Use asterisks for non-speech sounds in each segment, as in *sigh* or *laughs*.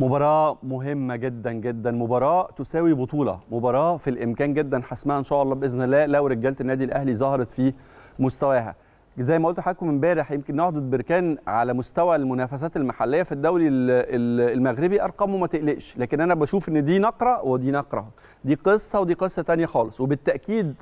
مباراة مهمة جدا جدا مباراة تساوي بطولة مباراة في الإمكان جدا حسمها إن شاء الله بإذن الله لو رجالة النادي الأهلي ظهرت في مستواها زي ما قلت لحضراتكم امبارح يمكن نهضه بركان على مستوى المنافسات المحليه في الدوري المغربي ارقامه ما تقلقش لكن انا بشوف ان دي نقره ودي نقره دي قصه ودي قصه ثانيه خالص وبالتاكيد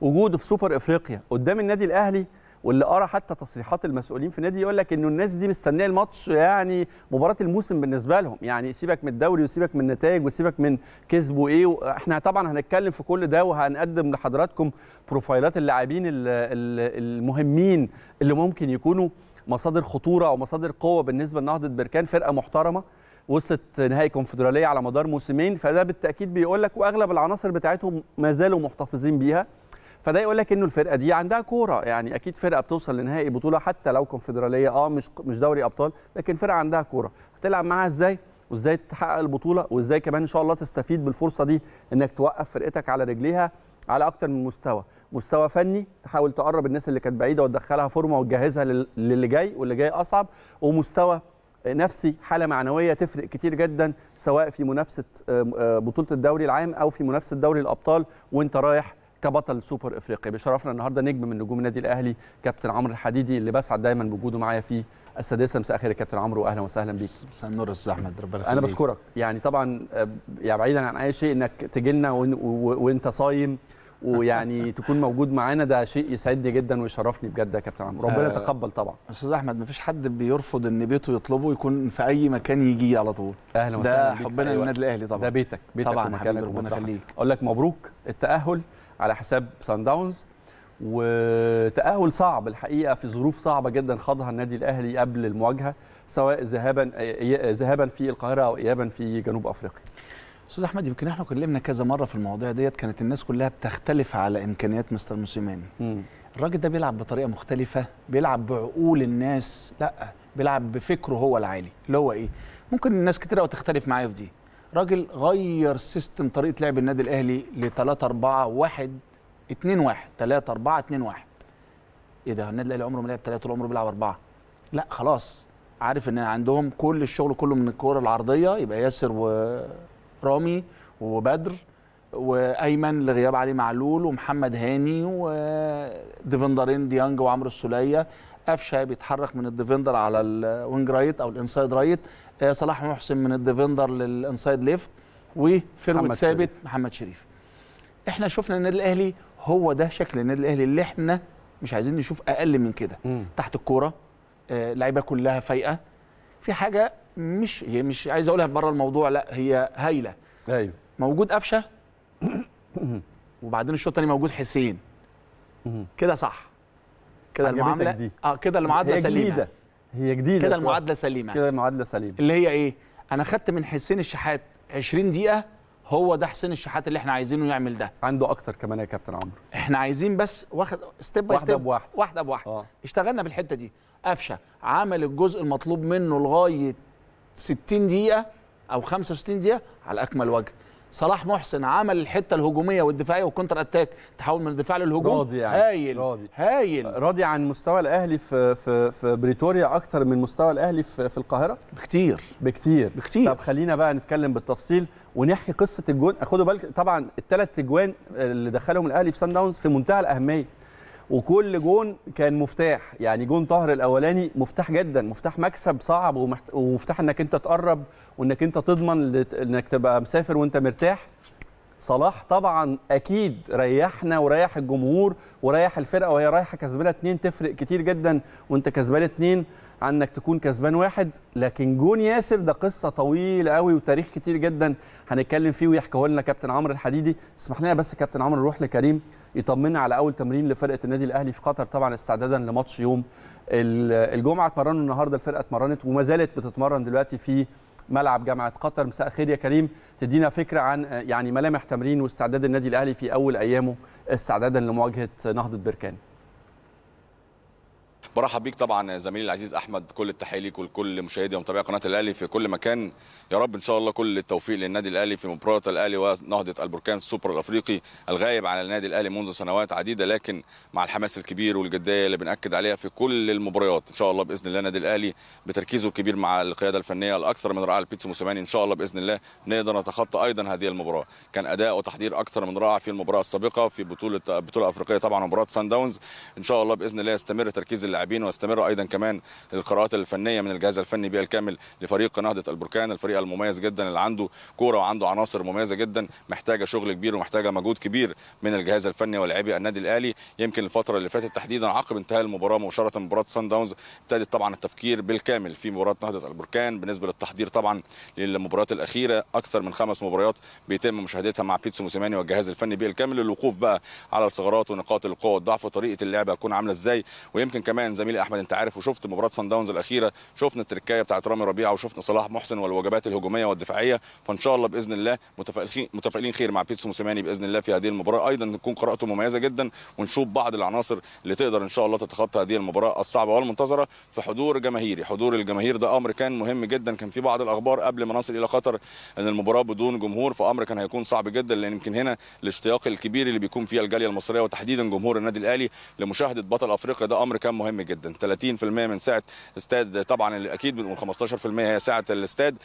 وجوده في سوبر افريقيا قدام النادي الاهلي واللي قرا حتى تصريحات المسؤولين في النادي يقول لك انه الناس دي مستنيه الماتش يعني مباراه الموسم بالنسبه لهم يعني سيبك من الدوري وسيبك من النتائج وسيبك من كسبوا ايه احنا طبعا هنتكلم في كل ده وهنقدم لحضراتكم بروفايلات اللاعبين المهمين اللي ممكن يكونوا مصادر خطوره او مصادر قوه بالنسبه لنهضه بركان فرقه محترمه وصلت نهائي كونفدراليه على مدار موسمين فده بالتاكيد بيقول لك واغلب العناصر بتاعتهم ما زالوا محتفظين بيها فده يقول لك انه الفرقه دي عندها كوره يعني اكيد فرقه بتوصل لنهائي بطوله حتى لو كونفدراليه اه مش مش دوري ابطال لكن فرقه عندها كوره هتلعب معاها ازاي وازاي تحقق البطوله وازاي كمان ان شاء الله تستفيد بالفرصه دي انك توقف فرقتك على رجليها على اكتر من مستوى مستوى فني تحاول تقرب الناس اللي كانت بعيده وتدخلها فورمه وتجهزها للي جاي واللي جاي اصعب ومستوى نفسي حاله معنويه تفرق كتير جدا سواء في منافسه آه، آه، بطوله الدوري العام او في منافسه دوري الابطال وانت رايح كبطل سوبر افريقيا بيشرفنا النهارده نجم من نجوم النادي الاهلي كابتن عمرو الحديدي اللي بسعد دايما بوجوده معايا في السادسه مساء الخير يا كابتن عمرو واهلا وسهلا بيك مساء النور يا استاذ احمد ربنا يخليك انا بشكرك يعني طبعا يعني بعيدا عن اي شيء انك تجي لنا وانت صايم ويعني *laughs* تكون موجود معانا ده شيء يسعدني جدا ويشرفني بجد يا كابتن عمرو ربنا آه، يتقبل طبعا استاذ احمد ما فيش حد بيرفض ان بيته يطلبه يكون في اي مكان يجي على طول اهلا وسهلا ده حبنا للنادي الاهلي طبعا ده بيتك بيتك طبعا ربنا يخليك اقول لك مبروك التاهل على حساب سان داونز وتأهل صعب الحقيقة في ظروف صعبة جدا خاضها النادي الأهلي قبل المواجهة سواء ذهابا ذهابا في القاهرة أو إيابا في جنوب أفريقيا. أستاذ أحمد يمكن احنا اتكلمنا كذا مرة في المواضيع ديت كانت الناس كلها بتختلف على إمكانيات مستر موسيماني. الراجل ده بيلعب بطريقة مختلفة، بيلعب بعقول الناس، لا بيلعب بفكره هو العالي اللي هو إيه؟ ممكن الناس كتير قوي تختلف معايا في دي راجل غير سيستم طريقه لعب النادي الاهلي ل 3 4 1 2 1 3 4 2 1 ايه ده النادي الاهلي عمره ما لعب 3 طول عمره بيلعب 4 لا خلاص عارف ان عندهم كل الشغل كله من الكوره العرضيه يبقى ياسر ورامي وبدر وايمن لغياب علي معلول ومحمد هاني وديفندرين ديانج وعمرو السوليه قفشه بيتحرك من الديفندر على الوينج رايت او الانسايد آه، رايت صلاح محسن من الديفندر للانسايد ليفت وفيرويد ثابت محمد شريف احنا شفنا النادي الاهلي هو ده شكل النادي الاهلي اللي احنا مش عايزين نشوف اقل من كده تحت الكوره آه، لعيبه كلها فايقه في حاجه مش هي مش عايز اقولها بره الموضوع لا هي هايله ايوه موجود قفشه *coughs* وبعدين الشوط الثاني موجود حسين كده صح كده المعادله دي. اه كده المعادله هي سليمه جديدة. هي جديده كده المعادله سليمه كده المعادله سليمه اللي هي ايه انا خدت من حسين الشحات 20 دقيقه هو ده حسين الشحات اللي احنا عايزينه يعمل ده عنده اكتر كمان يا كابتن عمرو احنا عايزين بس واخد ستيب باي ستيب واحده بواحده واحده بواحده آه. اشتغلنا بالحته دي قفشه عمل الجزء المطلوب منه لغايه 60 دقيقه او 65 دقيقه على اكمل وجه صلاح محسن عمل الحته الهجوميه والدفاعيه والكونتر اتاك تحول من الدفاع للهجوم راضي يعني. هايل راضي. هايل راضي عن مستوى الاهلي في في في بريتوريا اكتر من مستوى الاهلي في, في القاهره بكتير بكتير بكتير طب خلينا بقى نتكلم بالتفصيل ونحكي قصه الجون خدوا بالك طبعا الثلاث اجوان اللي دخلهم الاهلي في سان داونز في منتهى الاهميه وكل جون كان مفتاح يعني جون طاهر الاولاني مفتاح جدا مفتاح مكسب صعب ومفتاح انك انت تقرب وانك انت تضمن انك تبقى مسافر وانت مرتاح صلاح طبعا اكيد ريحنا وريح الجمهور وريح الفرقه وهي رايحه كسبانه اتنين تفرق كتير جدا وانت كسبان اتنين عنك تكون كسبان واحد لكن جون ياسر ده قصه طويله قوي وتاريخ كتير جدا هنتكلم فيه ويحكيه لنا كابتن عمرو الحديدي اسمح لنا بس كابتن عمرو نروح لكريم يطمنا على اول تمرين لفرقه النادي الاهلي في قطر طبعا استعدادا لماتش يوم الجمعه اتمرنوا النهارده الفرقه اتمرنت وما زالت بتتمرن دلوقتي في ملعب جامعه قطر مساء الخير يا كريم تدينا فكره عن يعني ملامح تمرين واستعداد النادي الاهلي في اول ايامه استعدادا لمواجهه نهضه بركان برحب بيك طبعا زميلي العزيز احمد كل التحيه ليك ولكل مشاهدي ومتابعي قناه الاهلي في كل مكان يا رب ان شاء الله كل التوفيق للنادي الاهلي في مباراه الاهلي ونهضه البركان السوبر الافريقي الغايب على النادي الاهلي منذ سنوات عديده لكن مع الحماس الكبير والجديه اللي بناكد عليها في كل المباريات ان شاء الله باذن الله النادي الاهلي بتركيزه الكبير مع القياده الفنيه الاكثر من رائعه البيتسو موسيماني ان شاء الله باذن الله نقدر نتخطى ايضا هذه المباراه كان اداء وتحضير اكثر من رائع في المباراه السابقه في بطوله بطوله افريقيه طبعا مباراه سان داونز ان شاء الله باذن الله يستمر تركيز اللاعبين واستمر ايضا كمان القراءات الفنيه من الجهاز الفني بالكامل لفريق نهضه البركان الفريق المميز جدا اللي عنده كوره وعنده عناصر مميزه جدا محتاجه شغل كبير ومحتاجه مجهود كبير من الجهاز الفني ولاعبي النادي الاهلي يمكن الفتره اللي فاتت تحديدا عقب انتهاء المباراه مباشره مباراه سان داونز ابتدت طبعا التفكير بالكامل في مباراه نهضه البركان بالنسبه للتحضير طبعا للمباريات الاخيره اكثر من خمس مباريات بيتم مشاهدتها مع بيتسو موسيماني والجهاز الفني بالكامل للوقوف بقى على الثغرات ونقاط القوه والضعف وطريقه اللعب هتكون عامله ازاي ويمكن كمان كمان زميلي احمد انت عارف وشفت مباراه سان داونز الاخيره شفنا التركايه بتاعت رامي ربيعه وشفنا صلاح محسن والوجبات الهجوميه والدفاعيه فان شاء الله باذن الله متفائلين متفائلين خير مع بيتسو موسيماني باذن الله في هذه المباراه ايضا تكون قراءته مميزه جدا ونشوف بعض العناصر اللي تقدر ان شاء الله تتخطى هذه المباراه الصعبه والمنتظره في حضور جماهيري حضور الجماهير ده امر كان مهم جدا كان في بعض الاخبار قبل ما نصل الى قطر ان المباراه بدون جمهور فامر كان هيكون صعب جدا لان يمكن هنا الاشتياق الكبير اللي بيكون فيها الجاليه المصريه وتحديدا جمهور النادي الاهلي لمشاهده بطل افريقيا ده امر كان مهم مهم جدا 30% من سعه استاد طبعا اكيد بنقول 15% هي سعه الاستاد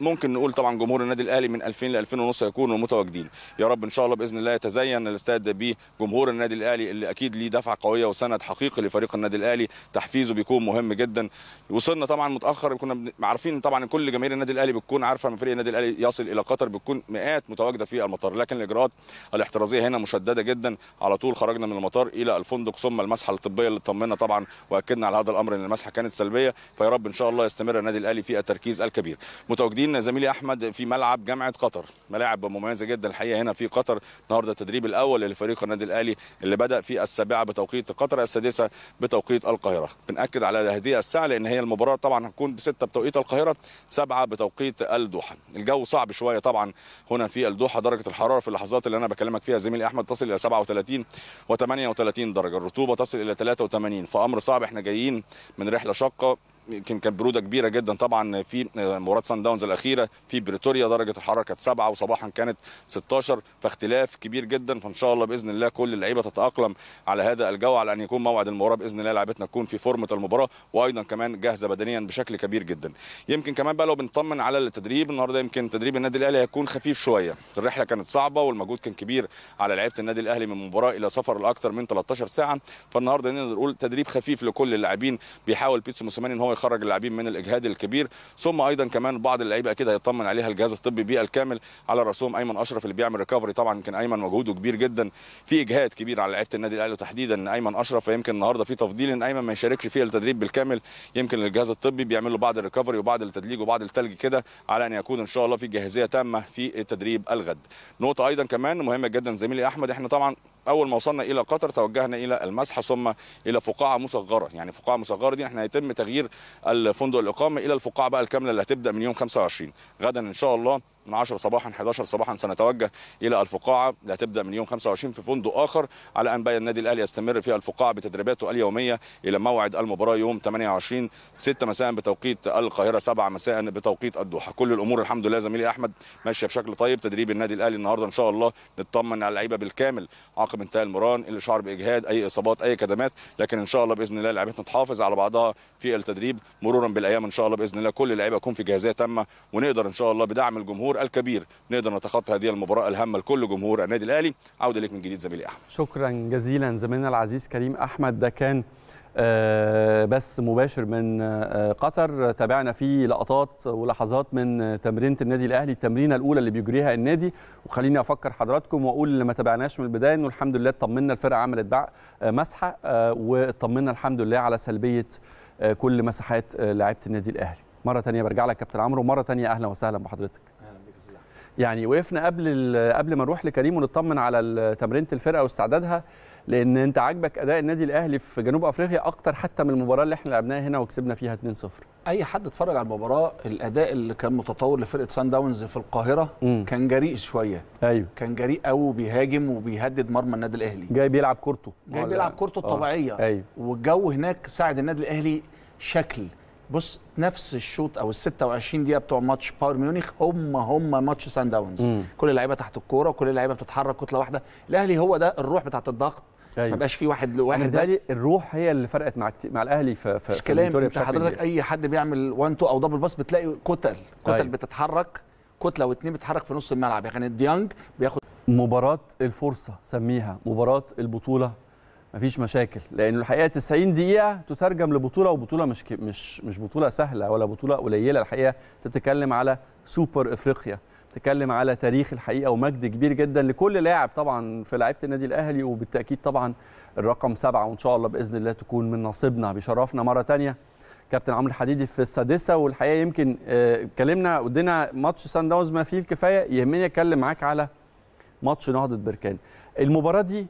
ممكن نقول طبعا جمهور النادي الاهلي من 2000 ل 2000 ونص هيكونوا متواجدين يا رب ان شاء الله باذن الله يتزين الاستاد بجمهور النادي الاهلي اللي اكيد ليه دفعه قويه وسند حقيقي لفريق النادي الاهلي تحفيزه بيكون مهم جدا وصلنا طبعا متاخر كنا عارفين طبعا كل جماهير النادي الاهلي بتكون عارفه ان فريق النادي الاهلي يصل الى قطر بتكون مئات متواجده في المطار لكن الاجراءات الاحترازيه هنا مشدده جدا على طول خرجنا من المطار الى الفندق ثم المسحه الطبيه اللي اطمنا طبعا واكدنا على هذا الامر ان المسحه كانت سلبيه فيا رب ان شاء الله يستمر النادي الاهلي في التركيز الكبير متواجدين مواجهين زميلي احمد في ملعب جامعه قطر ملاعب مميزه جدا الحقيقه هنا في قطر النهارده التدريب الاول لفريق النادي الاهلي اللي بدا في السابعه بتوقيت قطر السادسه بتوقيت القاهره بناكد على هذه الساعه لان هي المباراه طبعا هتكون بسته بتوقيت القاهره سبعه بتوقيت الدوحه الجو صعب شويه طبعا هنا في الدوحه درجه الحراره في اللحظات اللي انا بكلمك فيها زميلي احمد تصل الى 37 و38 درجه الرطوبه تصل الى 83 فامر صعب احنا جايين من رحله شاقه يمكن كانت بروده كبيره جدا طبعا في آه، مباراه سان داونز الاخيره في بريتوريا درجه الحراره كانت 7 وصباحا كانت 16 فاختلاف كبير جدا فان شاء الله باذن الله كل اللعيبه تتاقلم على هذا الجو على ان يكون موعد المباراه باذن الله لعيبتنا تكون في فورمه المباراه وايضا كمان جاهزه بدنيا بشكل كبير جدا يمكن كمان بقى لو بنطمن على التدريب النهارده يمكن تدريب النادي الاهلي هيكون خفيف شويه الرحله كانت صعبه والمجهود كان كبير على لعيبه النادي الاهلي من مباراه الى سفر لاكثر من 13 ساعه فالنهارده نقدر نقول تدريب خفيف لكل اللاعبين بيحاول بيتسو موسيماني ان هو يخرج اللاعبين من الاجهاد الكبير ثم ايضا كمان بعض اللعيبه اكيد هيطمن عليها الجهاز الطبي بالكامل على راسهم ايمن اشرف اللي بيعمل ريكفري طبعا كان ايمن مجهوده كبير جدا في اجهاد كبير على لعيبه النادي الاهلي تحديدا ايمن اشرف فيمكن النهارده في تفضيل ان ايمن ما يشاركش في التدريب بالكامل يمكن الجهاز الطبي بيعمل له بعض الريكفري وبعض التدليج وبعض التلج كده على ان يكون ان شاء الله في جاهزيه تامه في التدريب الغد نقطه ايضا كمان مهمه جدا زميلي احمد احنا طبعا اول ما وصلنا الى قطر توجهنا الى المسحه ثم الى فقاعه مصغره يعني فقاعه مصغره دي احنا هيتم تغيير الفندق الاقامه الى الفقاعه بقى الكامله اللي هتبدا من يوم 25 غدا ان شاء الله من 10 صباحا 11 صباحا سنتوجه الى الفقاعه اللي هتبدا من يوم 25 في فندق اخر على ان بقى النادي الاهلي يستمر في الفقاعه بتدريباته اليوميه الى موعد المباراه يوم 28 6 مساء بتوقيت القاهره 7 مساء بتوقيت الدوحه كل الامور الحمد لله زميلي احمد ماشيه بشكل طيب تدريب النادي الاهلي النهارده ان شاء الله نطمن على اللعيبه بالكامل عقب انتهاء المران اللي شعر باجهاد اي اصابات اي كدمات لكن ان شاء الله باذن الله لعيبتنا تحافظ على بعضها في التدريب مرورا بالايام ان شاء الله باذن الله كل اللعيبه يكون في جاهزيه تامه ونقدر ان شاء الله بدعم الجمهور الجمهور الكبير نقدر نتخطى هذه المباراه الهامه لكل جمهور النادي الاهلي عوده لك من جديد زميلي احمد شكرا جزيلا زميلنا العزيز كريم احمد ده كان آه، بس مباشر من آه، قطر تابعنا فيه لقطات ولحظات من تمرينة النادي الأهلي التمرينة الأولى اللي بيجريها النادي وخليني أفكر حضراتكم وأقول اللي ما تابعناش من البداية إنه الحمد لله اطمنا الفرقة عملت بقى آه، مسحة واطمنا الحمد لله على سلبية كل مساحات لعيبة النادي الأهلي مرة تانية برجع لك كابتن عمرو ومرة تانية أهلا وسهلا بحضرتك يعني وقفنا قبل قبل ما نروح لكريم ونطمن على تمرينه الفرقه واستعدادها لان انت عاجبك اداء النادي الاهلي في جنوب افريقيا اكتر حتى من المباراه اللي احنا لعبناها هنا وكسبنا فيها 2-0 اي حد اتفرج على المباراه الاداء اللي كان متطور لفرقه سان داونز في القاهره مم. كان جريء شويه ايوه كان جريء قوي وبيهاجم وبيهدد مرمى النادي الاهلي جاي بيلعب كورته جاي بيلعب كورته آه. الطبيعيه أيوه. والجو هناك ساعد النادي الاهلي شكل بص نفس الشوط او ال 26 دقيقه بتوع ماتش باور ميونخ هم هم ماتش سان داونز كل اللعيبه تحت الكوره وكل اللعيبه بتتحرك كتله واحده الاهلي هو ده الروح بتاعه الضغط أيوة. ما بقاش في واحد لواحد بس الروح هي اللي فرقت مع مع الاهلي في في مش كلام انت حضرتك اي حد بيعمل 1 2 او دبل باس بتلاقي كتل كتل أيوة. بتتحرك كتله واثنين بتتحرك في نص الملعب يعني ديانج بياخد مباراه الفرصه سميها مباراه البطوله مفيش مشاكل لان الحقيقه 90 دقيقه تترجم لبطوله وبطوله مش مش مش بطوله سهله ولا بطوله قليله الحقيقه انت بتتكلم على سوبر افريقيا بتتكلم على تاريخ الحقيقه ومجد كبير جدا لكل لاعب طبعا في لعيبه النادي الاهلي وبالتاكيد طبعا الرقم سبعه وان شاء الله باذن الله تكون من نصيبنا بيشرفنا مره ثانيه كابتن عمرو الحديدي في السادسه والحقيقه يمكن آه، اتكلمنا ودينا ماتش سان داونز ما فيه الكفايه يهمني اتكلم معاك على ماتش نهضه بركان المباراه دي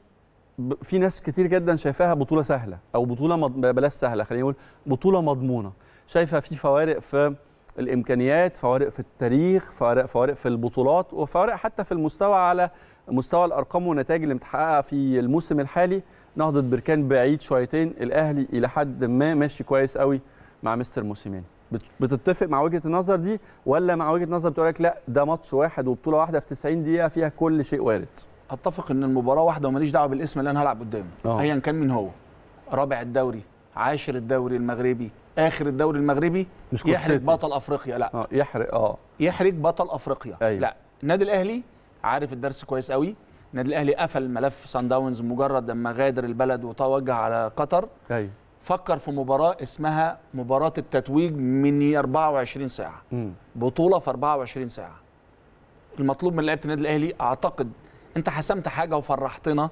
في ناس كتير جدا شايفاها بطوله سهله او بطوله مض... بلاش سهله خلينا نقول بطوله مضمونه شايفه في فوارق في الامكانيات فوارق في التاريخ فوارق فوارق في البطولات وفوارق حتى في المستوى على مستوى الارقام والنتائج اللي متحققه في الموسم الحالي نهضه بركان بعيد شويتين الاهلي الى حد ما ماشي كويس قوي مع مستر موسيماني بتتفق مع وجهه النظر دي ولا مع وجهه نظر بتقول لك لا ده ماتش واحد وبطوله واحده في 90 دقيقه فيها كل شيء وارد اتفق ان المباراه واحده وماليش دعوه بالاسم اللي انا هلعب قدامه آه. ايا كان مين هو رابع الدوري عاشر الدوري المغربي اخر الدوري المغربي مش يحرق بطل افريقيا لا أوه. يحرق اه يحرق بطل افريقيا أيوه. لا النادي الاهلي عارف الدرس كويس قوي النادي الاهلي قفل ملف سان داونز مجرد لما غادر البلد وتوجه على قطر ايوه فكر في مباراه اسمها مباراه التتويج من 24 ساعه م. بطوله في 24 ساعه المطلوب من لعيبه النادي الاهلي اعتقد انت حسمت حاجه وفرحتنا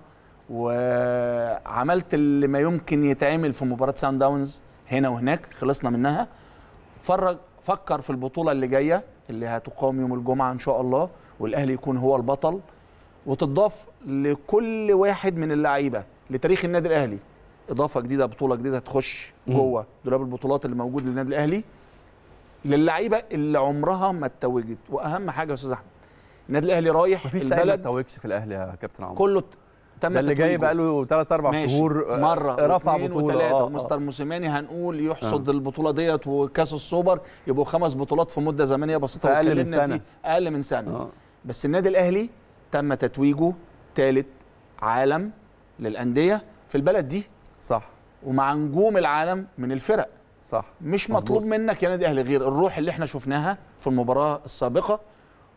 وعملت اللي ما يمكن يتعمل في مباراه سان داونز هنا وهناك خلصنا منها فرج فكر في البطوله اللي جايه اللي هتقام يوم الجمعه ان شاء الله والاهلي يكون هو البطل وتضاف لكل واحد من اللعيبه لتاريخ النادي الاهلي اضافه جديده بطوله جديده تخش جوه دولاب البطولات اللي موجود للنادي الاهلي للعيبه اللي عمرها ما اتوجت واهم حاجه يا استاذ احمد النادي الاهلي رايح مفيش البلد فيش في الاهلي يا كابتن عمرو كله تم اللي جاي بقى له 3 4 شهور آه، مره رفع بطوله آه،, آه مستر موسيماني هنقول يحصد آه. البطوله ديت وكاس السوبر يبقوا خمس بطولات في مده زمنيه بسيطه اقل من سنه اقل من سنه آه. بس النادي الاهلي تم تتويجه ثالث عالم للانديه في البلد دي صح ومع نجوم العالم من الفرق صح مش مطلوب منك يا نادي الاهلي غير الروح اللي احنا شفناها في المباراه السابقه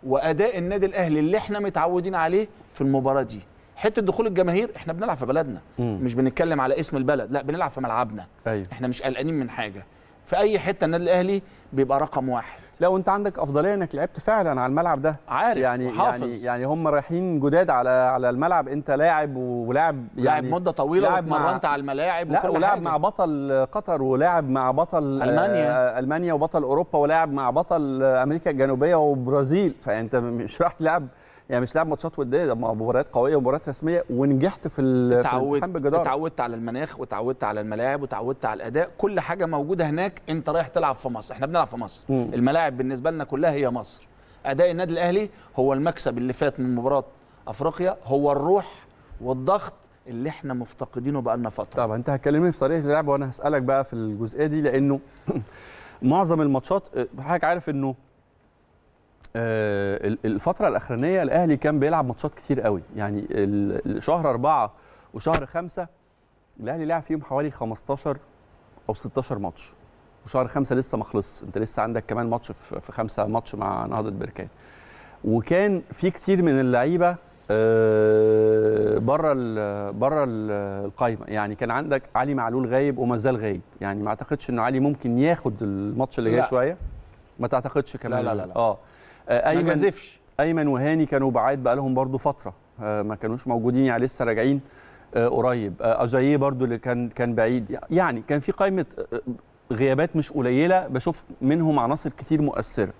واداء النادي الاهلي اللي احنا متعودين عليه في المباراه دي حته دخول الجماهير احنا بنلعب في بلدنا مم. مش بنتكلم على اسم البلد لا بنلعب في ملعبنا أيوه. احنا مش قلقانين من حاجه في اي حته النادي الاهلي بيبقى رقم واحد لا وانت عندك افضليه انك لعبت فعلا على الملعب ده عارف يعني وحافظ. يعني يعني هم رايحين جداد على على الملعب انت لاعب ولاعب يعني لاعب مده طويله لاعب اتمرنت على الملاعب لا ولاعب مع بطل قطر ولاعب مع بطل آه، المانيا المانيا وبطل اوروبا ولاعب مع بطل امريكا الجنوبيه وبرازيل فانت مش راح تلعب يعني مش لاعب ماتشات وديه ده مباريات قويه ومباريات رسميه ونجحت في الامتحان بجدارة اتعودت على المناخ وتعودت على الملاعب وتعودت على الاداء كل حاجه موجوده هناك انت رايح تلعب في مصر احنا بنلعب في مصر مم. الملاعب بالنسبه لنا كلها هي مصر اداء النادي الاهلي هو المكسب اللي فات من مباراه افريقيا هو الروح والضغط اللي احنا مفتقدينه بقالنا فتره طب انت هتكلمني في طريقه اللعب وانا هسالك بقى في الجزئيه دي لانه *clears throat* معظم الماتشات آه، حضرتك عارف انه آه، الفتره الاخرانيه الاهلي كان بيلعب ماتشات كتير قوي يعني شهر أربعة وشهر خمسة الاهلي لعب فيهم حوالي 15 او 16 ماتش وشهر خمسة لسه ما خلصش انت لسه عندك كمان ماتش في خمسة ماتش مع نهضه بركان وكان في كتير من اللعيبه بره آه، بره القايمه يعني كان عندك علي معلول غايب وما زال غايب يعني ما اعتقدش انه علي ممكن ياخد الماتش اللي جاي شويه ما تعتقدش كمان لا لا لا, لا. اه آه، ايمن ايمن وهاني كانوا بعاد بقالهم برضو فتره آه، ما كانوش موجودين يعني لسه راجعين آه، قريب اجاييه برضو اللي كان كان بعيد يعني كان في قائمه غيابات مش قليله بشوف منهم عناصر كتير مؤثره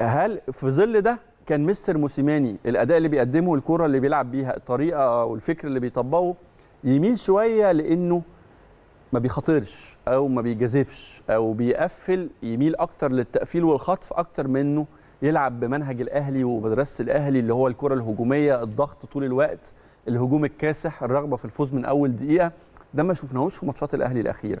هل في ظل ده كان مستر موسيماني الاداء اللي بيقدمه الكره اللي بيلعب بيها الطريقه والفكر اللي بيطبقه يميل شويه لانه ما بيخاطرش او ما بيجازفش او بيقفل يميل اكتر للتقفيل والخطف اكتر منه يلعب بمنهج الاهلي ومدرسه الاهلي اللي هو الكره الهجوميه الضغط طول الوقت الهجوم الكاسح الرغبه في الفوز من اول دقيقه ده ما شفناهوش في ماتشات الاهلي الاخيره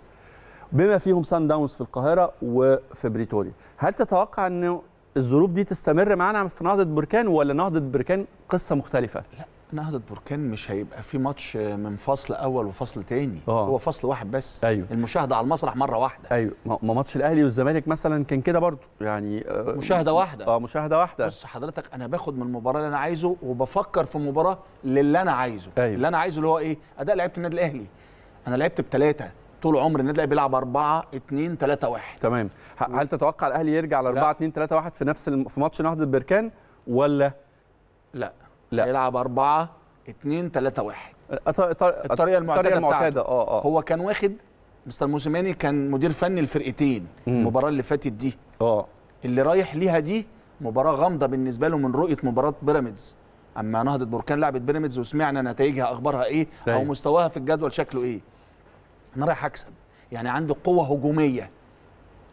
بما فيهم سان داونز في القاهره وفي بريتوريا هل تتوقع انه الظروف دي تستمر معانا في نهضه بركان ولا نهضه بركان قصه مختلفه لا نهضه بركان مش هيبقى في ماتش من فصل اول وفصل تاني أوه. هو فصل واحد بس أيوه. المشاهده على المسرح مره واحده ايوه ما ماتش الاهلي والزمالك مثلا كان كده برضو يعني آه، مشاهده واحده اه مشاهده واحده بص حضرتك انا باخد من المباراه اللي انا عايزه وبفكر في مباراه للي انا عايزه أيوه. اللي انا عايزه اللي هو ايه اداء لعيبه النادي الاهلي انا لعبت بثلاثه طول عمر النادي الاهلي بيلعب 4 2 3 1 تمام هل تتوقع الاهلي يرجع ل 4 2 3 1 في نفس الم... في ماتش نهضه بركان ولا لا لا هيلعب 4 2 3 1 الطريقه المعتاده المعتاده اه اه هو كان واخد مستر موسيماني كان مدير فني الفرقتين المباراه اللي فاتت دي اه اللي رايح ليها دي مباراه غامضه بالنسبه له من رؤيه مباراه بيراميدز اما نهضه بركان لعبت بيراميدز وسمعنا نتائجها اخبارها ايه او مستواها في الجدول شكله ايه انا رايح اكسب يعني عندي قوه هجوميه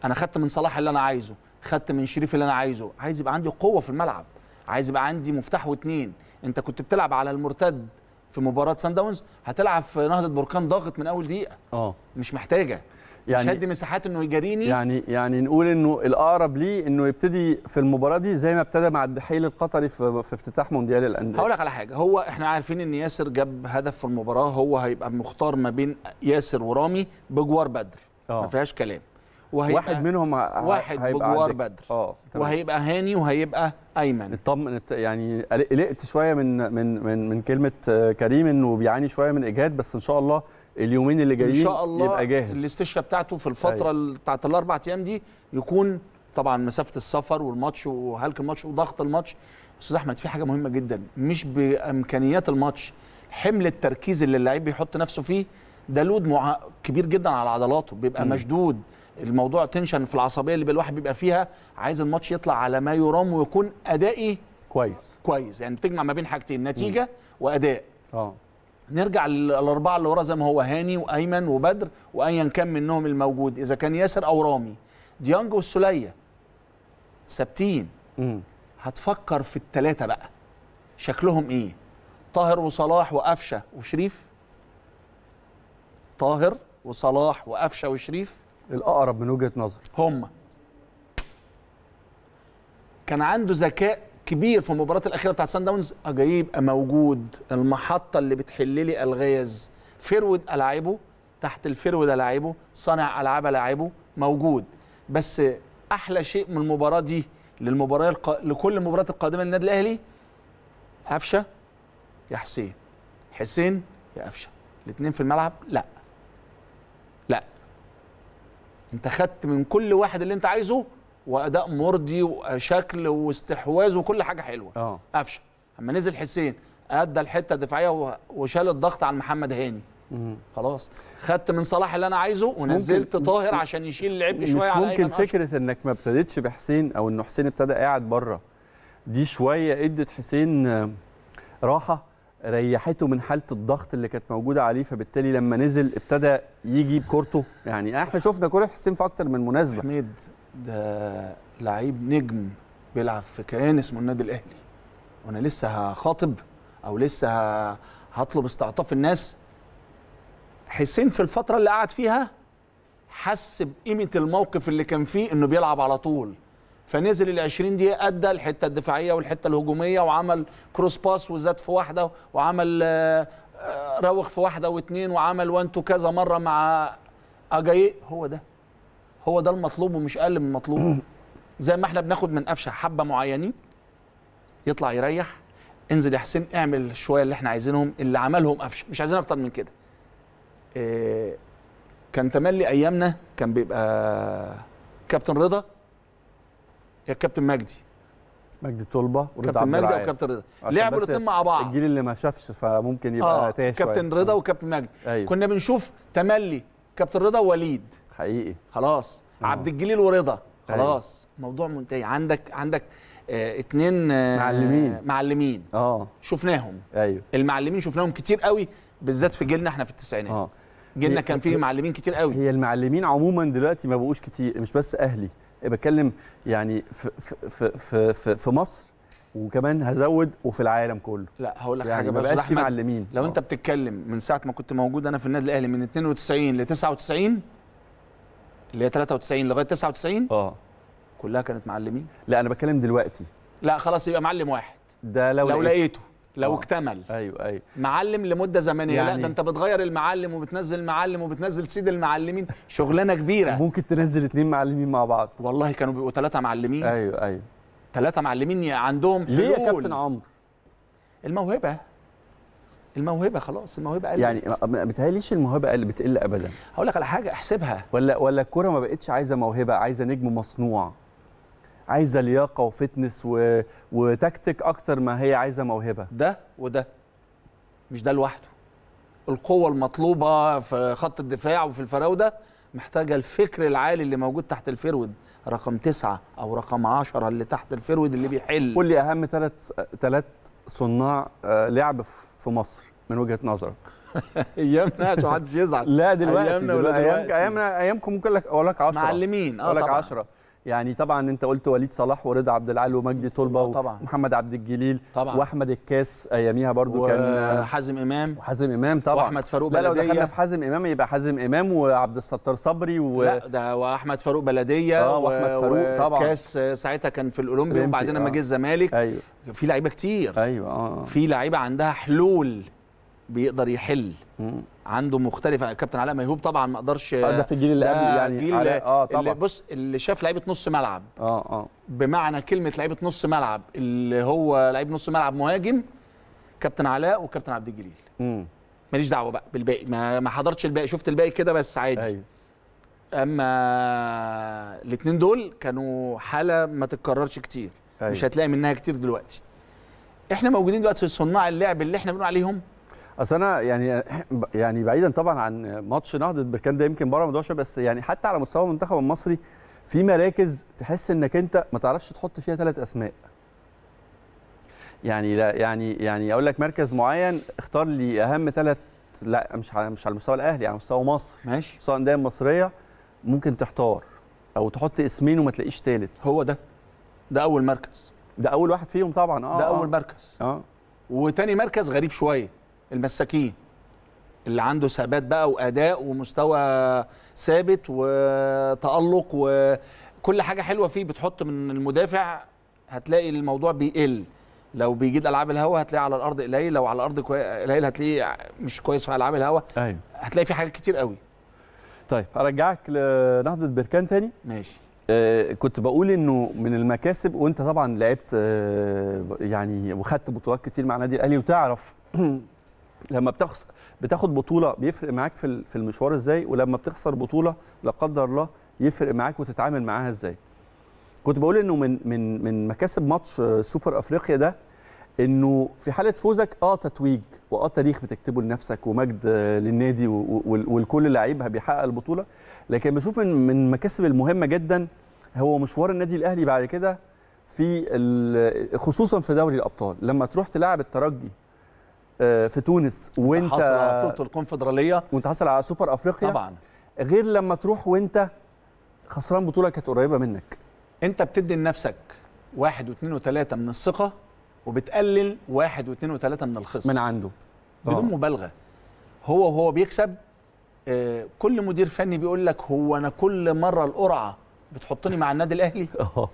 انا خدت من صلاح اللي انا عايزه خدت من شريف اللي انا عايزه عايز يبقى عندي قوه في الملعب عايز يبقى عندي مفتاح واثنين انت كنت بتلعب على المرتد في مباراه سان داونز هتلعب في نهضه بركان ضاغط من اول دقيقه اه مش محتاجه يعني مش هدي مساحات انه يجاريني يعني يعني نقول انه الاقرب ليه انه يبتدي في المباراه دي زي ما ابتدى مع الدحيل القطري في, في افتتاح مونديال الانديه هقول لك على حاجه هو احنا عارفين ان ياسر جاب هدف في المباراه هو هيبقى مختار ما بين ياسر ورامي بجوار بدر أوه. ما فيهاش كلام وهيبقى واحد منهم واحد بجوار بدر اه وهيبقى هاني وهيبقى ايمن اطمن يعني قلقت شويه من من من من كلمه آه، كريم انه بيعاني شويه من اجهاد بس ان شاء الله اليومين اللي جايين ان شاء الله يبقى جاهز الاستشفاء بتاعته في الفتره طيب. بتاعت الاربع ايام دي يكون طبعا مسافه السفر والماتش وهلك الماتش وضغط الماتش استاذ احمد في حاجه مهمه جدا مش بامكانيات الماتش حمل التركيز اللي اللعيب بيحط نفسه فيه ده لود كبير جدا على عضلاته بيبقى مشدود الموضوع تنشن في العصبيه اللي الواحد بيبقى فيها عايز الماتش يطلع على ما يرام ويكون ادائي كويس كويس يعني تجمع ما بين حاجتين نتيجه مم. واداء اه نرجع للاربعه اللي ورا زي ما هو هاني وايمن وبدر وايا كان منهم الموجود اذا كان ياسر او رامي ديانج والسوليه ثابتين هتفكر في الثلاثه بقى شكلهم ايه طاهر وصلاح وقفشه وشريف طاهر وصلاح وقفشه وشريف الاقرب من وجهه نظر هم كان عنده ذكاء كبير في المباراه الاخيره بتاعت سان داونز اجيب موجود المحطه اللي بتحل لي الغاز فرود الاعبه تحت الفرود الاعبه صانع العاب الاعبه موجود بس احلى شيء من المباراه دي للمباراه الق... لكل المباريات القادمه للنادي الاهلي قفشه يا حسين حسين يا قفشه الاثنين في الملعب لا لا انت خدت من كل واحد اللي انت عايزه واداء مرضي وشكل واستحواذ وكل حاجه حلوه اه قفشه اما نزل حسين ادى الحته الدفاعيه وشال الضغط عن محمد هاني خلاص خدت من صلاح اللي انا عايزه ونزلت طاهر عشان يشيل العبء شويه على ممكن فكره انك ما ابتديتش بحسين او انه حسين ابتدى قاعد بره دي شويه ادت حسين آه، راحه ريحته من حاله الضغط اللي كانت موجوده عليه فبالتالي لما نزل ابتدى يجي بكورته يعني احنا شفنا كوره حسين في اكتر من مناسبه حميد ده لعيب نجم بيلعب في كيان اسمه النادي الاهلي وانا لسه هخاطب او لسه هطلب استعطاف الناس حسين في الفتره اللي قعد فيها حس بقيمه الموقف اللي كان فيه انه بيلعب على طول فنزل ال 20 دقيقه ادى الحته الدفاعيه والحته الهجوميه وعمل كروس باس وزاد في واحده وعمل آه، آه، راوغ في واحده واثنين وعمل وان تو كذا مره مع اجاي هو ده هو ده المطلوب ومش اقل من المطلوب *clears throat* زي ما احنا بناخد من قفشه حبه معينين يطلع يريح انزل يا حسين اعمل شويه اللي احنا عايزينهم اللي عملهم قفشه مش عايزين اكتر من كده آه، كان تملي ايامنا كان بيبقى كابتن رضا يا الكابتن مجدي مجدي طلبه ورضا كابتن مجدي وكابتن رضا لعبوا الاثنين مع بعض الجيل اللي ما شافش فممكن يبقى آه. تايه كابتن رضا وكابتن مجدي أيوه. كنا بنشوف تملي كابتن رضا ووليد حقيقي خلاص آه. عبد الجليل ورضا خلاص أيوه. موضوع منتهي عندك عندك اثنين آه،, آه معلمين معلمين اه شفناهم ايوه المعلمين شفناهم كتير قوي بالذات في جيلنا احنا في التسعينات اه جيلنا كان فيه معلمين كتير قوي هي المعلمين عموما دلوقتي ما بقوش كتير مش بس اهلي بتكلم يعني في في في في, مصر وكمان هزود وفي العالم كله لا هقول لك يعني حاجه بس احنا معلمين لو أوه. انت بتتكلم من ساعه ما كنت موجود انا في النادي الاهلي من 92 ل 99 اللي هي 93 لغايه 99 اه كلها كانت معلمين لا انا بتكلم دلوقتي لا خلاص يبقى معلم واحد ده لو, لو لقيته لو أوه. اكتمل ايوه ايوه معلم لمده زمنيه يعني... لا ده انت بتغير المعلم وبتنزل معلم وبتنزل سيد المعلمين شغلانه كبيره ممكن تنزل اثنين معلمين مع بعض والله كانوا بيبقوا ثلاثه معلمين ايوه ايوه ثلاثه معلمين عندهم ليه يا كابتن عمرو الموهبه الموهبه خلاص الموهبه قلت يعني ما بتهيأليش الموهبه اللي بتقل ابدا هقول لك على حاجه احسبها ولا ولا الكوره ما بقتش عايزه موهبه عايزه نجم مصنوع عايزه لياقه وفتنس و... وتكتيك اكتر ما هي عايزه موهبه ده وده مش ده لوحده القوه المطلوبه في خط الدفاع وفي الفراوده محتاجه الفكر العالي اللي موجود تحت الفيرود رقم تسعة او رقم عشرة اللي تحت الفيرود اللي بيحل قول لي اهم ثلاث ثلاث صناع آه، لعب في مصر من وجهه نظرك *laughs* ايامنا عشان محدش يزعل لا دلوقتي ايامنا دلوقتي ايامنا ايامكم ممكن لك اقول لك 10 معلمين اه اقول لك 10 يعني طبعا انت قلت وليد صلاح ورضا عبد العال ومجدي طلبه طبعا ومحمد عبد الجليل طبعا واحمد الكاس اياميها برده و... كان حازم امام وحازم امام طبعا واحمد فاروق بلديه لا لو دخلنا في حازم امام يبقى حازم امام وعبد الستار صبري و... لا ده واحمد فاروق بلديه اه واحمد فاروق طبعا كاس ساعتها كان في الاولمبي وبعدين لما آه. جه الزمالك ايوه في لعيبه كتير ايوه اه في لعيبه عندها حلول بيقدر يحل عنده مختلفه كابتن علاء ميهوب طبعا ما آه ده في الجيل اللي قبل يعني الجيل اه طبعا اللي بص اللي شاف لعيبه نص ملعب اه اه بمعنى كلمه لعيبه نص ملعب اللي هو لعيب نص ملعب مهاجم كابتن علاء وكابتن عبد الجليل ماليش دعوه بقى بالباقي ما, ما حضرتش الباقي شفت الباقي كده بس عادي أيوه. اما الاثنين دول كانوا حاله ما تتكررش كتير أيوه. مش هتلاقي منها كتير دلوقتي احنا موجودين دلوقتي في صناع اللعب اللي احنا بنقول عليهم اصل انا يعني يعني بعيدا طبعا عن ماتش نهضه بركان ده يمكن بره الموضوع شويه بس يعني حتى على مستوى المنتخب المصري في مراكز تحس انك انت ما تعرفش تحط فيها ثلاث اسماء يعني لا يعني يعني اقول لك مركز معين اختار لي اهم ثلاث لا مش على مش على المستوى الاهلي على مستوى مصر ماشي مستوى الانديه المصريه ممكن تحتار او تحط اسمين وما تلاقيش ثالث هو ده ده اول مركز ده اول واحد فيهم طبعا اه ده آه. اول مركز اه وتاني مركز غريب شويه المساكين اللي عنده ثبات بقى واداء ومستوى ثابت وتالق وكل حاجه حلوه فيه بتحط من المدافع هتلاقي الموضوع بيقل لو بيجيد العاب الهوا هتلاقيه على الارض قليل لو على الارض قليل هتلاقيه مش كويس في العاب الهوا ايوه هتلاقي في حاجات كتير قوي طيب ارجعك لنهضه بركان تاني ماشي آه كنت بقول انه من المكاسب وانت طبعا لعبت آه يعني وخدت بطولات كتير مع النادي الاهلي وتعرف *clears throat* لما بتخسر بتاخد بطوله بيفرق معاك في في المشوار ازاي ولما بتخسر بطوله لا قدر الله يفرق معاك وتتعامل معاها ازاي كنت بقول انه من من من مكاسب ماتش سوبر افريقيا ده انه في حاله فوزك اه تتويج واه تاريخ بتكتبه لنفسك ومجد للنادي ولكل لعيب بيحقق البطوله لكن بشوف من من المكاسب المهمه جدا هو مشوار النادي الاهلي بعد كده في خصوصا في دوري الابطال لما تروح تلاعب الترجي آه، في تونس وانت حصل على بطوله الكونفدراليه وانت حصل على سوبر افريقيا طبعا غير لما تروح وانت خسران بطوله كانت قريبه منك انت بتدي لنفسك واحد واثنين وثلاثه من الثقه وبتقلل واحد واثنين وثلاثه من الخصم من عنده بدون أوه. مبالغه هو وهو بيكسب آه، كل مدير فني بيقول لك هو انا كل مره القرعه بتحطني مع النادي الاهلي *laughs* أوه.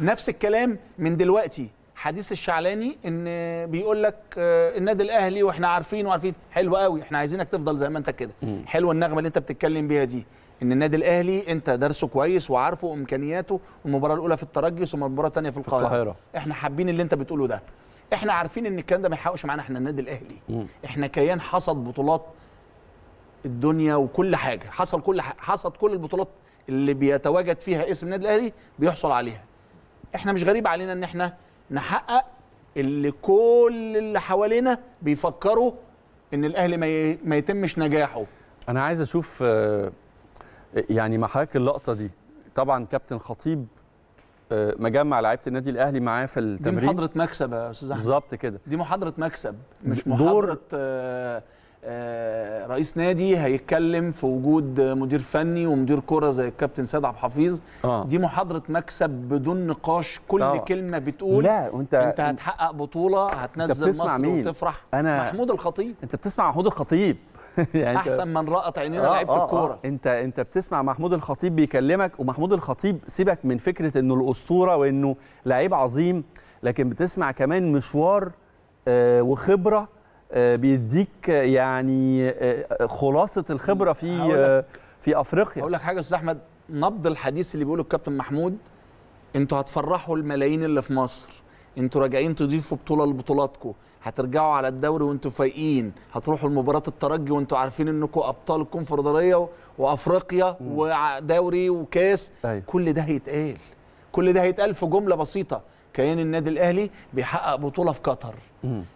نفس الكلام من دلوقتي حديث الشعلاني ان بيقول لك آه، النادي الاهلي واحنا عارفين وعارفين حلو قوي احنا عايزينك تفضل زي ما انت كده حلوه النغمه اللي انت بتتكلم بيها دي ان النادي الاهلي انت درسه كويس وعارفه وامكانياته المباراه الاولى في الترجي ثم المباراه الثانيه في القاهره القاهره احنا حابين اللي انت بتقوله ده احنا عارفين ان الكلام ده ما يحققش معانا احنا النادي الاهلي احنا كيان حصد بطولات الدنيا وكل حاجه حصل كل حصد كل البطولات اللي بيتواجد فيها اسم النادي الاهلي بيحصل عليها احنا مش غريب علينا ان احنا نحقق اللي كل اللي حوالينا بيفكروا ان الاهلي ما يتمش نجاحه انا عايز اشوف آه، يعني مع حضرتك اللقطه دي طبعا كابتن خطيب آه، مجمع لعيبه النادي الاهلي معاه في التمرين دي محاضره مكسب يا استاذ احمد بالظبط كده دي محاضره مكسب مش محاضره دور آه، رئيس نادي هيتكلم في وجود مدير فني ومدير كره زي الكابتن سيد عبد الحفيظ آه. دي محاضره مكسب بدون نقاش كل آه. كلمه بتقول لا وانت انت هتحقق بطوله هتنزل مصر مين؟ وتفرح أنا محمود الخطيب انت بتسمع محمود الخطيب *laughs* يعني احسن من رأت عينينا آه لعيبه آه, آه. الكوره آه انت انت بتسمع محمود الخطيب بيكلمك ومحمود الخطيب سيبك من فكره انه الاسطوره وانه لعيب عظيم لكن بتسمع كمان مشوار آه وخبره آه، بيديك يعني آه، خلاصه الخبره في آه، في افريقيا اقول لك حاجه يا استاذ احمد نبض الحديث اللي بيقوله الكابتن محمود انتوا هتفرحوا الملايين اللي في مصر انتوا راجعين تضيفوا بطوله لبطولاتكم هترجعوا على الدوري وانتوا فايقين هتروحوا لمباراه الترجي وانتوا عارفين انكم ابطال الكونفدراليه وافريقيا ودوري وكاس أيوة. كل ده هيتقال كل ده هيتقال في جمله بسيطه كيان النادي الاهلي بيحقق بطوله في قطر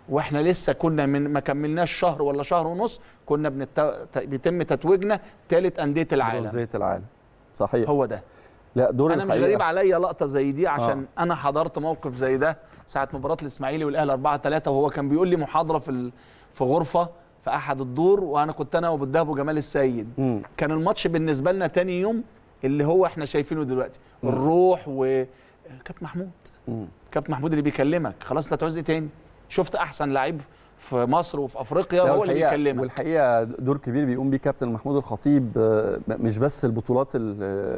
واحنا لسه كنا من ما كملناش شهر ولا شهر ونص كنا بنت... بيتم تتويجنا ثالث انديه العالم انديه العالم صحيح هو ده لا دور انا الحقيقة. مش غريب عليا لقطه زي دي عشان آه. انا حضرت موقف زي ده ساعه مباراه الاسماعيلي والاهلي 4 3 وهو كان بيقول لي محاضره في ال... في غرفه في احد الدور وانا كنت انا وبالدهب وجمال السيد م. كان الماتش بالنسبه لنا تاني يوم اللي هو احنا شايفينه دلوقتي م. الروح وكابتن محمود كابتن محمود اللي بيكلمك خلاص انت هتعوز ايه تاني شفت احسن لعيب في مصر وفي افريقيا هو اللي بيكلمك والحقيقه دور كبير بيقوم بيه كابتن محمود الخطيب آه، مش بس البطولات آه،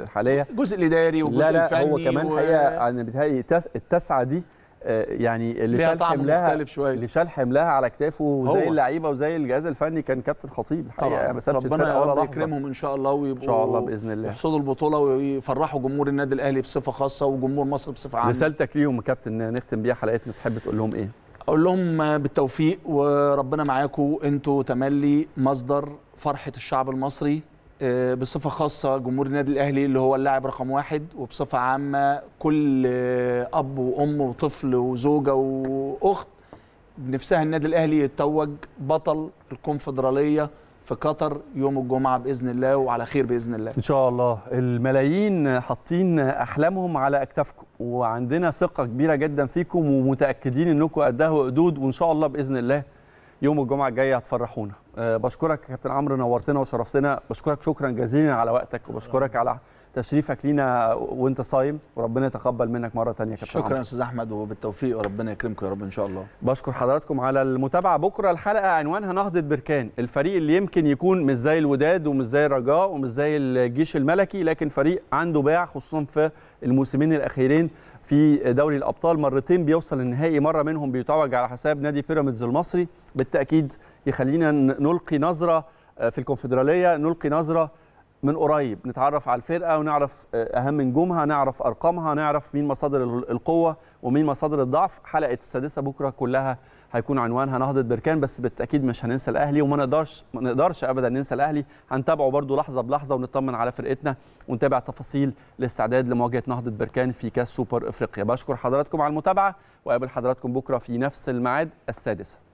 الحاليه الجزء الاداري والجزء لا لا الفني هو كمان و... حقيقه انا يعني بتهيألي التسعه دي آه، يعني اللي شال حملها اللي شال حملها على كتافه وزي اللعيبه وزي الجهاز الفني كان كابتن خطيب الحقيقه ما ربنا ولا يكرمهم ان شاء الله ويبقوا ان شاء الله باذن الله يحصدوا البطوله ويفرحوا جمهور النادي الاهلي بصفه خاصه وجمهور مصر بصفه عامه رسالتك ليهم يا كابتن نختم بيها حلقتنا تحب تقول لهم ايه؟ اقول لهم بالتوفيق وربنا معاكم انتوا تملي مصدر فرحه الشعب المصري آه، بصفه خاصه جمهور النادي الاهلي اللي هو اللاعب رقم واحد وبصفه عامه كل آه، اب وام وطفل وزوجه واخت بنفسها النادي الاهلي يتوج بطل الكونفدراليه في قطر يوم الجمعه باذن الله وعلى خير باذن الله. ان شاء الله الملايين حاطين احلامهم على اكتافكم وعندنا ثقه كبيره جدا فيكم ومتاكدين انكم قدها وقدود وان شاء الله باذن الله يوم الجمعه الجايه هتفرحونا آه، بشكرك كابتن عمرو نورتنا وشرفتنا بشكرك شكرا جزيلا على وقتك وبشكرك على تشريفك لينا وانت صايم وربنا يتقبل منك مره ثانيه كابتن شكرا يا استاذ احمد وبالتوفيق وربنا يكرمكم يا رب ان شاء الله بشكر حضراتكم على المتابعه بكره الحلقه عنوانها نهضه بركان الفريق اللي يمكن يكون مش زي الوداد ومش زي الرجاء ومش زي الجيش الملكي لكن فريق عنده باع خصوصا في الموسمين الاخيرين في دوري الابطال مرتين بيوصل النهائي مره منهم بيتوج على حساب نادي بيراميدز المصري بالتاكيد يخلينا نلقي نظره آه، في الكونفدراليه نلقي نظره من قريب نتعرف على الفرقه ونعرف آه، اهم نجومها نعرف ارقامها نعرف مين مصادر القوه ومين مصادر الضعف حلقه السادسه بكره كلها هيكون عنوانها نهضه بركان بس بالتاكيد مش هننسى الاهلي وما نقدرش ما نقدرش ابدا ننسى الاهلي هنتابعه برده لحظه بلحظه ونطمن على فرقتنا ونتابع تفاصيل الاستعداد لمواجهه نهضه بركان في كاس سوبر افريقيا بشكر حضراتكم على المتابعه وقابل حضراتكم بكره في نفس الميعاد السادسه